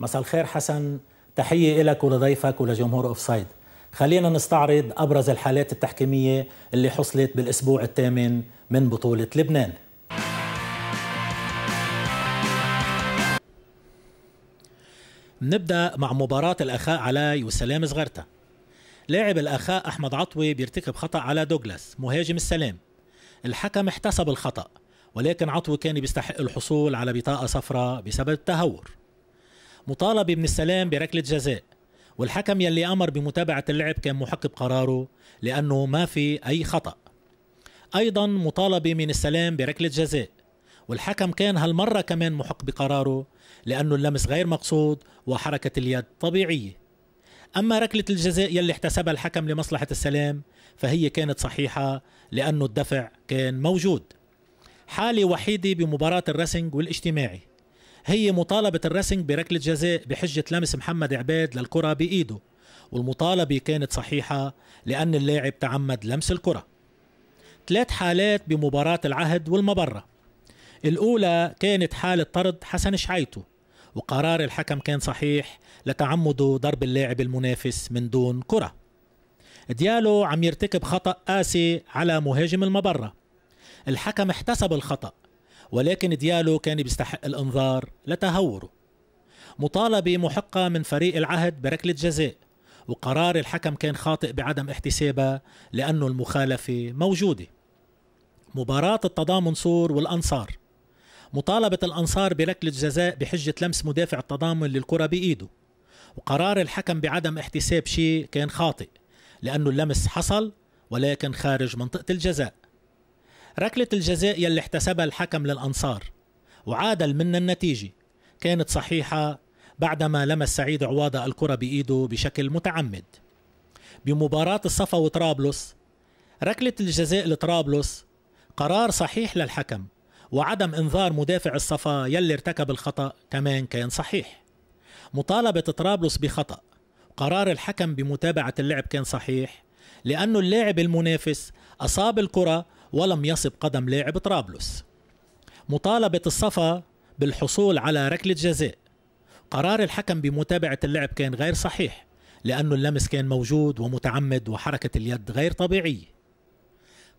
مساء الخير حسن تحية لك ولضيفك ولجمهور أوف سايد خلينا نستعرض أبرز الحالات التحكيمية اللي حصلت بالأسبوع الثامن من بطولة لبنان نبدأ مع مباراة الأخاء علي وسلام صغرتا لاعب الأخاء أحمد عطوي بيرتكب خطأ على دوغلاس مهاجم السلام الحكم احتسب الخطأ ولكن عطوي كان بيستحق الحصول على بطاقة صفراء بسبب التهور مطالبة من السلام بركلة جزاء والحكم يلي أمر بمتابعة اللعب كان محقق قراره لأنه ما في أي خطأ أيضا مطالبة من السلام بركلة جزاء والحكم كان هالمرة كمان محق بقراره لأنه اللمس غير مقصود وحركة اليد طبيعية أما ركلة الجزاء يلي احتسبها الحكم لمصلحة السلام فهي كانت صحيحة لأنه الدفع كان موجود حالة وحيدة بمباراة الرسنج والاجتماعي هي مطالبة الرسنج بركلة جزاء بحجة لمس محمد عباد للكرة بإيده والمطالبة كانت صحيحة لأن اللاعب تعمد لمس الكرة ثلاث حالات بمباراة العهد والمبرة الأولى كانت حالة طرد حسن شعيتو وقرار الحكم كان صحيح لتعمده ضرب اللاعب المنافس من دون كرة ديالو عم يرتكب خطأ قاسي على مهاجم المبرة الحكم احتسب الخطأ ولكن ديالو كان بيستحق الانذار لتهوره مطالبة محقة من فريق العهد بركلة جزاء وقرار الحكم كان خاطئ بعدم احتسابها لأنه المخالفة موجودة مباراة التضامن سور والأنصار مطالبة الأنصار بركلة جزاء بحجة لمس مدافع التضامن للكرة بإيده وقرار الحكم بعدم احتساب شيء كان خاطئ لأنه اللمس حصل ولكن خارج منطقة الجزاء ركلة الجزاء يلي احتسبها الحكم للأنصار وعادل من النتيجة كانت صحيحة بعدما لمس سعيد عوادة الكرة بإيده بشكل متعمد بمباراة الصفا وطرابلس ركلة الجزاء لطرابلس قرار صحيح للحكم وعدم انذار مدافع الصفا يلي ارتكب الخطأ كمان كان صحيح مطالبة طرابلس بخطأ قرار الحكم بمتابعة اللعب كان صحيح لأنه اللاعب المنافس أصاب الكرة ولم يصب قدم لاعب طرابلس مطالبة الصفا بالحصول على ركلة جزاء قرار الحكم بمتابعة اللعب كان غير صحيح لأنه اللمس كان موجود ومتعمد وحركة اليد غير طبيعية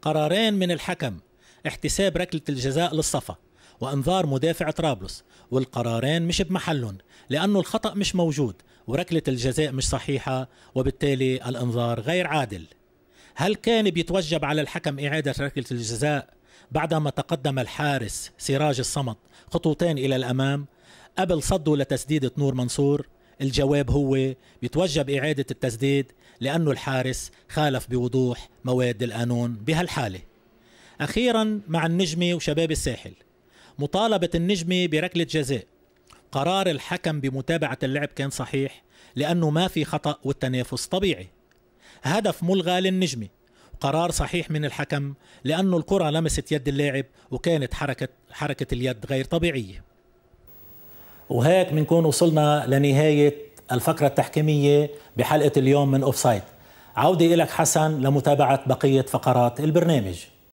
قرارين من الحكم احتساب ركلة الجزاء للصفا وانذار مدافع طرابلس والقرارين مش بمحلهم لأنه الخطأ مش موجود وركلة الجزاء مش صحيحة وبالتالي الانذار غير عادل هل كان بيتوجب على الحكم إعادة ركلة الجزاء بعدما تقدم الحارس سراج الصمت خطوتين إلى الأمام قبل صده لتسديدة نور منصور الجواب هو بيتوجب إعادة التسديد لأنه الحارس خالف بوضوح مواد القانون بهالحالة أخيرا مع النجمة وشباب الساحل مطالبة النجمة بركلة جزاء قرار الحكم بمتابعة اللعب كان صحيح لأنه ما في خطأ والتنافس طبيعي هدف ملغى للنجمي قرار صحيح من الحكم لأنه الكرة لمست يد اللاعب وكانت حركة حركة اليد غير طبيعية وهيك بنكون وصلنا لنهاية الفقرة التحكيمية بحلقة اليوم من أوفسايد عودة إليك حسن لمتابعة بقية فقرات البرنامج